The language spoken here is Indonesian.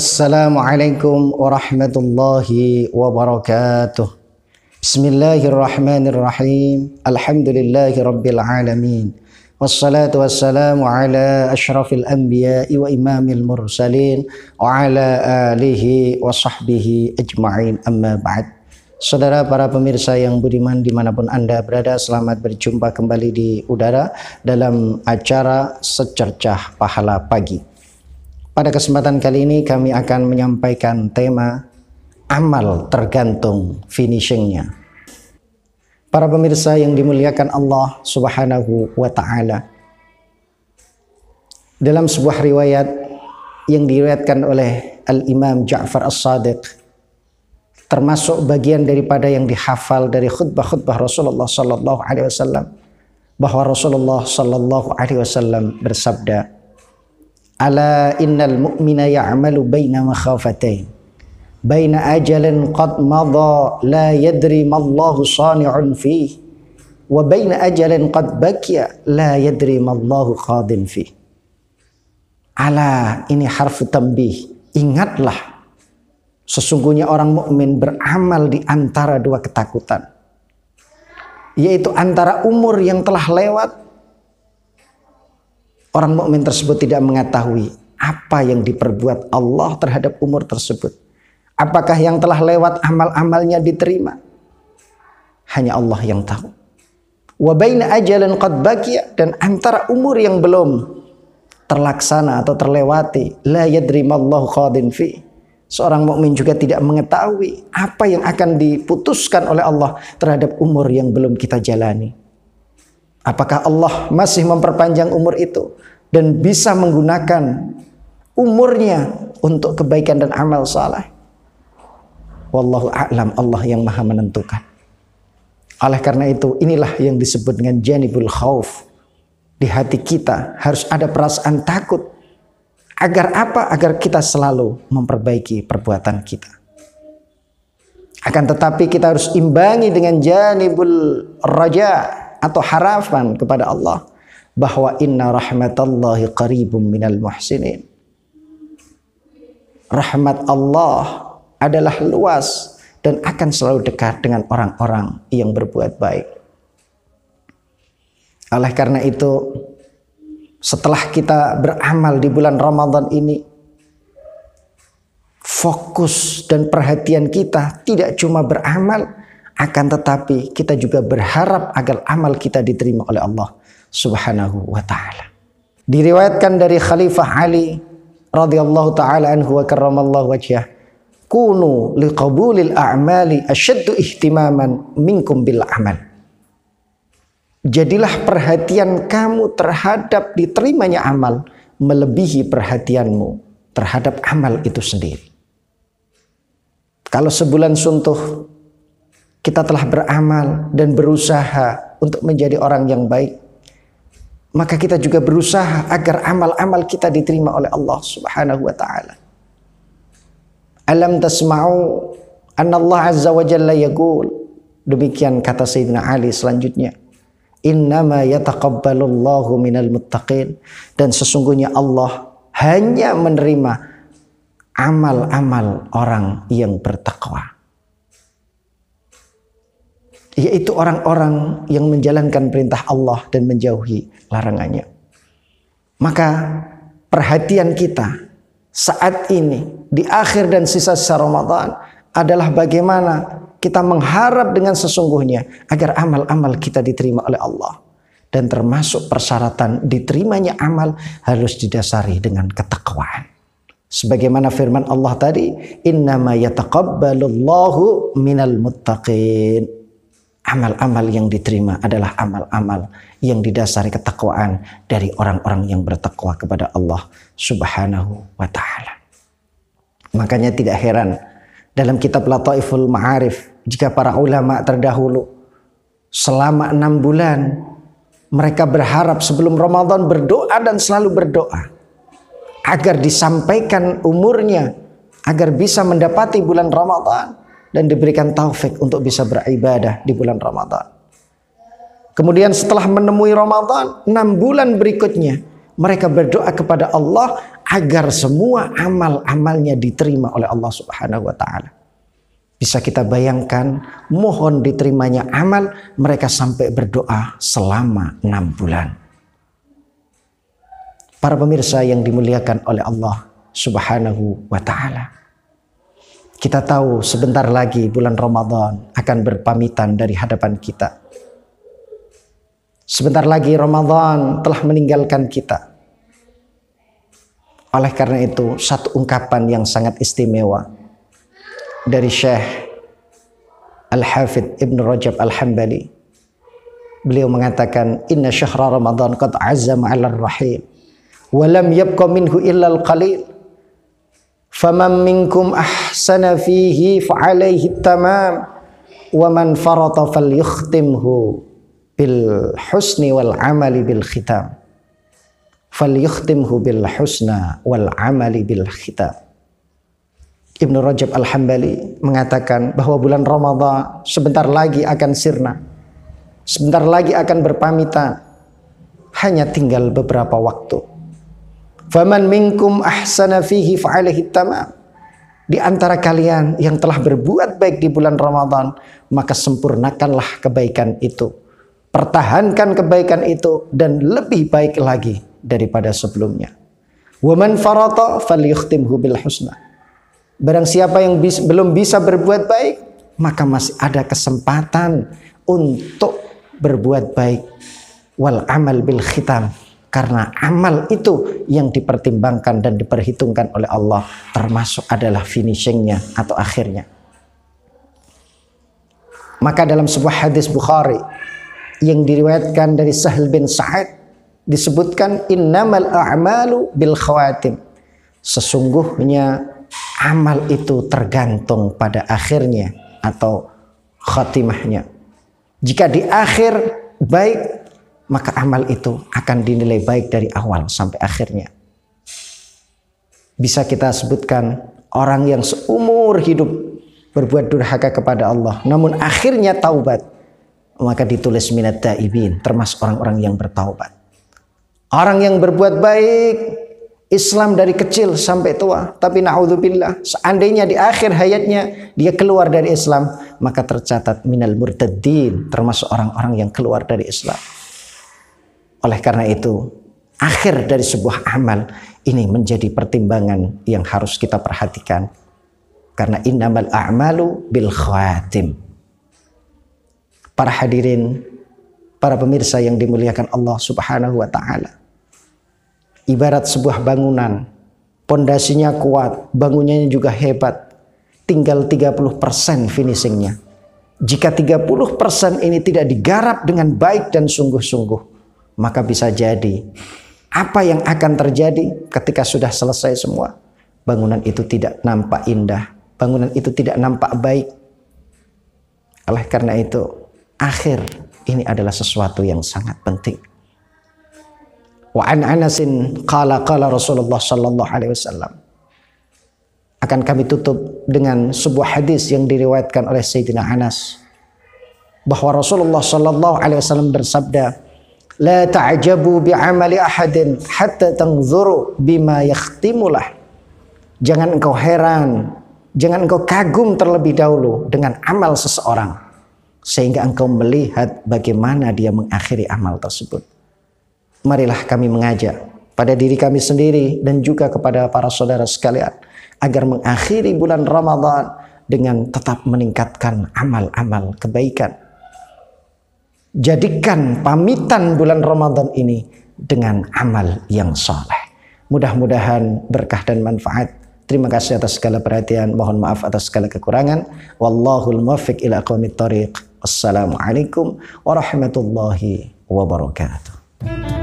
Assalamualaikum warahmatullahi wabarakatuh. Bismillahirrahmanirrahim. Alhamdulillahi rabbil alamin. Wassalatu wassalamu ala ashrafil anbiya wa imamil mursalin wa ala alihi wa sahbihi ajma'in amma ba'd. Saudara para pemirsa yang budiman dimanapun Anda berada, selamat berjumpa kembali di udara dalam acara Secercah Pahala Pagi. Pada kesempatan kali ini kami akan menyampaikan tema amal tergantung finishingnya. Para pemirsa yang dimuliakan Allah Subhanahu wa taala. Dalam sebuah riwayat yang diriwayatkan oleh Al-Imam Ja'far As-Sadiq termasuk bagian daripada yang dihafal dari khutbah-khutbah Rasulullah sallallahu alaihi wasallam bahwa Rasulullah sallallahu alaihi wasallam bersabda ala innal mu'mina ya'malu baina makhafatain baina ajalin qad madha la yadri ma Allahu sani'un fi wa baina ajalin qad bakiya la yadri ma Allahu qadin fi ala ini harfu tambih ingatlah sesungguhnya orang mukmin beramal di antara dua ketakutan yaitu antara umur yang telah lewat Orang mukmin tersebut tidak mengetahui apa yang diperbuat Allah terhadap umur tersebut. Apakah yang telah lewat amal-amalnya diterima? Hanya Allah yang tahu. Wa baina ajalin qad baqiya dan antara umur yang belum terlaksana atau terlewati, la yadrimallahu qadin fi. Seorang mukmin juga tidak mengetahui apa yang akan diputuskan oleh Allah terhadap umur yang belum kita jalani. Apakah Allah masih memperpanjang umur itu dan bisa menggunakan umurnya untuk kebaikan dan amal saleh? Wallahu a'lam, Allah yang Maha menentukan. Oleh karena itu, inilah yang disebut dengan janibul khauf. Di hati kita harus ada perasaan takut. Agar apa? Agar kita selalu memperbaiki perbuatan kita. Akan tetapi kita harus imbangi dengan janibul raja' atau harapan kepada Allah bahwa inna rahmatallahi qaribum minal muhsinin. Rahmat Allah adalah luas dan akan selalu dekat dengan orang-orang yang berbuat baik. Oleh karena itu, setelah kita beramal di bulan Ramadan ini, fokus dan perhatian kita tidak cuma beramal, akan tetapi kita juga berharap agar amal kita diterima oleh Allah Subhanahu wa taala. Diriwayatkan dari Khalifah Ali radhiyallahu taala anhu wa karramallahu wajhah, "Kunu liqabulil a'mali asyaddu ihtimaman minkum bil amal." Jadilah perhatian kamu terhadap diterimanya amal melebihi perhatianmu terhadap amal itu sendiri. Kalau sebulan suntuh kita telah beramal dan berusaha untuk menjadi orang yang baik, maka kita juga berusaha agar amal-amal kita diterima oleh Allah Subhanahu wa taala. Alam tasma'u anna Allah azza wa jalla yaqul demikian kata Sayyidina Ali selanjutnya innama yataqabbalullahu minal muttaqin dan sesungguhnya Allah hanya menerima amal-amal orang yang bertakwa yaitu orang-orang yang menjalankan perintah Allah dan menjauhi larangannya. Maka perhatian kita saat ini di akhir dan sisa Ramadan adalah bagaimana kita mengharap dengan sesungguhnya agar amal-amal kita diterima oleh Allah dan termasuk persyaratan diterimanya amal harus didasari dengan ketakwaan. Sebagaimana firman Allah tadi, "Innama yataqabbalullahu minal muttaqin." amal-amal yang diterima adalah amal-amal yang didasari ketakwaan dari orang-orang yang bertakwa kepada Allah Subhanahu wa taala. Makanya tidak heran dalam kitab Lataiful Ma'arif jika para ulama terdahulu selama enam bulan mereka berharap sebelum Ramadan berdoa dan selalu berdoa agar disampaikan umurnya agar bisa mendapati bulan Ramadan dan diberikan taufik untuk bisa beribadah di bulan Ramadan. Kemudian setelah menemui Ramadan, enam bulan berikutnya mereka berdoa kepada Allah agar semua amal-amalnya diterima oleh Allah Subhanahu wa taala. Bisa kita bayangkan mohon diterimanya amal mereka sampai berdoa selama enam bulan. Para pemirsa yang dimuliakan oleh Allah Subhanahu wa taala. Kita tahu sebentar lagi bulan Ramadan akan berpamitan dari hadapan kita. Sebentar lagi Ramadan telah meninggalkan kita. Oleh karena itu, satu ungkapan yang sangat istimewa dari Syekh Al-Hafidh Ibn Rajab Al-Hambali. Beliau mengatakan, Inna syahra Ramadan qad azam ala rahil. Walam yabqa minhu illa al-qalil. فمن منكم أحسن فيه فعليه التمام ومن فرط فليختمه بالحسن والعمل بالختام فليختمه بالحسن والعمل بالختام Ibn Rajab Al-Hambali mengatakan bahwa bulan Ramadhan sebentar lagi akan sirna sebentar lagi akan berpamitan hanya tinggal beberapa waktu Faman minkum ahsana fihi fa'alihi tamam. Di antara kalian yang telah berbuat baik di bulan Ramadhan maka sempurnakanlah kebaikan itu. Pertahankan kebaikan itu dan lebih baik lagi daripada sebelumnya. Waman farata falyukhtimhu bil husna. Barang siapa yang bis, belum bisa berbuat baik, maka masih ada kesempatan untuk berbuat baik wal amal bil khitam karena amal itu yang dipertimbangkan dan diperhitungkan oleh Allah termasuk adalah finishingnya atau akhirnya. Maka dalam sebuah hadis Bukhari yang diriwayatkan dari Sahal bin Sa'ad disebutkan innamal a'malu bil khawatim. Sesungguhnya amal itu tergantung pada akhirnya atau khatimahnya. Jika di akhir baik maka amal itu akan dinilai baik dari awal sampai akhirnya. Bisa kita sebutkan orang yang seumur hidup berbuat durhaka kepada Allah, namun akhirnya taubat, maka ditulis minat daibin, termasuk orang-orang yang bertaubat. Orang yang berbuat baik, Islam dari kecil sampai tua. Tapi na'udzubillah, seandainya di akhir hayatnya dia keluar dari Islam, maka tercatat minal murtaddin, termasuk orang-orang yang keluar dari Islam. Oleh karena itu, akhir dari sebuah amal ini menjadi pertimbangan yang harus kita perhatikan. Karena innamal a'malu bil khatim. Para hadirin, para pemirsa yang dimuliakan Allah Subhanahu wa taala. Ibarat sebuah bangunan, pondasinya kuat, bangunannya juga hebat. Tinggal 30% finishingnya. Jika 30% ini tidak digarap dengan baik dan sungguh-sungguh, maka bisa jadi apa yang akan terjadi ketika sudah selesai semua bangunan itu tidak nampak indah bangunan itu tidak nampak baik oleh karena itu akhir ini adalah sesuatu yang sangat penting wa an anasin qala qala Rasulullah sallallahu alaihi wasallam akan kami tutup dengan sebuah hadis yang diriwayatkan oleh Sayyidina Anas bahwa Rasulullah sallallahu alaihi wasallam bersabda La ta'jabu bi'amali ahadin hatta tangzuru bima yakhtimulah. Jangan engkau heran, jangan engkau kagum terlebih dahulu dengan amal seseorang sehingga engkau melihat bagaimana dia mengakhiri amal tersebut. Marilah kami mengajak pada diri kami sendiri dan juga kepada para saudara sekalian agar mengakhiri bulan Ramadan dengan tetap meningkatkan amal-amal kebaikan Jadikan pamitan bulan Ramadan ini dengan amal yang soleh. Mudah-mudahan berkah dan manfaat. Terima kasih atas segala perhatian. Mohon maaf atas segala kekurangan. Wallahul muwaffiq ila aqwamit thariq. Wassalamualaikum warahmatullahi wabarakatuh.